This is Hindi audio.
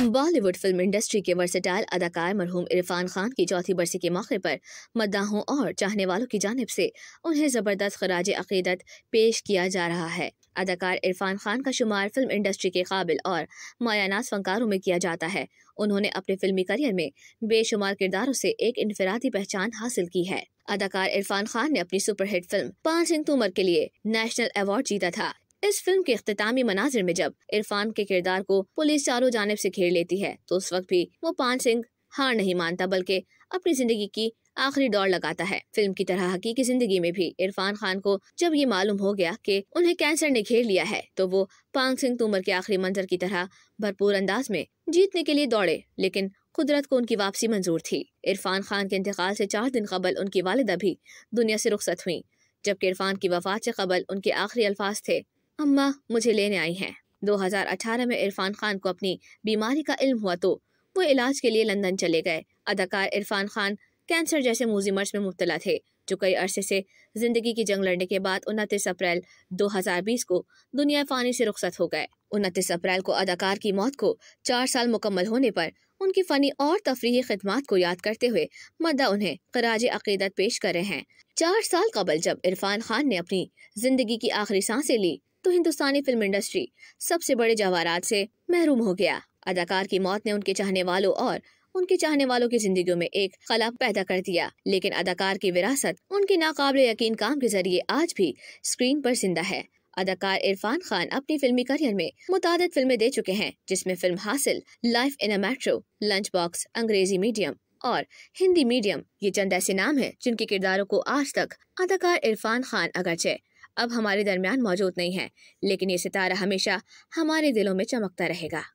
बॉलीवुड फिल्म इंडस्ट्री के वर्सेटाइल अदाकार मरहूम इरफान खान की चौथी बरसी के मौके पर मद्दाहों और चाहने वालों की जानब से उन्हें ज़बरदस्त खराज अकीदत पेश किया जा रहा है अदाकार इरफान खान का शुमार फिल्म इंडस्ट्री के काबिल और मायानास फनकारों में किया जाता है उन्होंने अपने फिल्मी करियर में बेशुमार किरदारों से एक इनफरादी पहचान हासिल की है अदाकार इरफान खान ने अपनी सुपरहिट फिल्म पाँच सिंह तूमर के लिए नेशनल अवार्ड जीता था इस फिल्म के अख्तामी मनाजिर में जब इरफान के किरदार को पुलिस चारों जानब से घेर लेती है तो उस वक्त भी वो पान सिंह हार नहीं मानता बल्कि अपनी जिंदगी की आखिरी दौड़ लगाता है फिल्म की तरह हकीकी जिंदगी में भी इरफान खान को जब ये मालूम हो गया कि उन्हें कैंसर ने घेर लिया है तो वो पांग सिंह तोमर के आखिरी मंजर की तरह भरपूर अंदाज में जीतने के लिए दौड़े लेकिन कुदरत को उनकी वापसी मंजूर थी इरफान खान के इंतकाल से चार दिन कबल उनकी वालदा भी दुनिया से रुख्सत हुई जबकि इरफान की वफात से कबल उनके आखिरी अल्फाज थे अम्मा मुझे लेने आई हैं 2018 में इरफान खान को अपनी बीमारी का इल्म हुआ तो वो इलाज के लिए लंदन चले गए अदाकार इरफान खान कैंसर जैसे मूजीमर्स में मुबतला थे जो कई अरसे से जिंदगी की जंग लड़ने के बाद उनतीस अप्रैल 2020 को दुनिया फ़ानी से रुखसत हो गए उनतीस अप्रैल को अदाकार की मौत को चार साल मुकम्मल होने पर उनकी फ़नी और तफरी खदमात को याद करते हुए मदा उन्हें खराज अकीदत पेश कर रहे हैं चार साल कबल जब इरफान खान ने अपनी जिंदगी की आखिरी सांसें ली तो हिंदुस्तानी फिल्म इंडस्ट्री सबसे बड़े जवाहरात से महरूम हो गया अदाकार की मौत ने उनके चाहने वालों और उनके चाहने वालों की जिंदगी में एक खला पैदा कर दिया लेकिन अदाकार की विरासत उनके नाकाबले यकीन काम के जरिए आज भी स्क्रीन पर जिंदा है अदाकार इरफान खान अपनी फिल्मी करियर में मुताद फिल्में दे चुके हैं जिसमें film Haasil life in a metro lunch box Angrezi medium और हिंदी मीडियम ये चंद ऐसे नाम हैं जिनके किरदारों को आज तक अदाकार इरफान खान अगरचे अब हमारे दरमियान मौजूद नहीं है लेकिन ये सितारा हमेशा हमारे दिलों में चमकता रहेगा